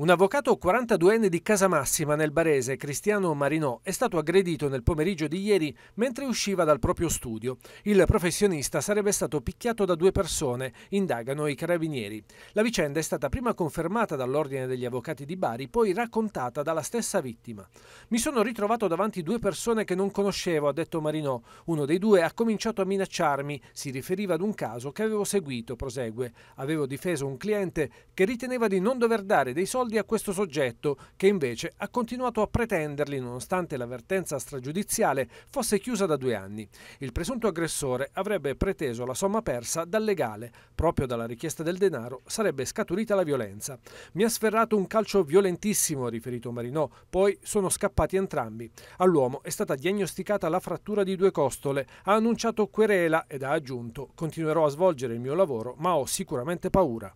Un avvocato 42enne di Casa Massima nel Barese, Cristiano Marinò, è stato aggredito nel pomeriggio di ieri mentre usciva dal proprio studio. Il professionista sarebbe stato picchiato da due persone, indagano i carabinieri. La vicenda è stata prima confermata dall'Ordine degli Avvocati di Bari, poi raccontata dalla stessa vittima. Mi sono ritrovato davanti due persone che non conoscevo, ha detto Marinò. Uno dei due ha cominciato a minacciarmi, si riferiva ad un caso che avevo seguito, prosegue. Avevo difeso un cliente che riteneva di non dover dare dei soldi soldi a questo soggetto, che invece ha continuato a pretenderli nonostante l'avvertenza stragiudiziale fosse chiusa da due anni. Il presunto aggressore avrebbe preteso la somma persa dal legale. Proprio dalla richiesta del denaro sarebbe scaturita la violenza. Mi ha sferrato un calcio violentissimo, ha riferito Marinò, poi sono scappati entrambi. All'uomo è stata diagnosticata la frattura di due costole, ha annunciato querela ed ha aggiunto continuerò a svolgere il mio lavoro ma ho sicuramente paura.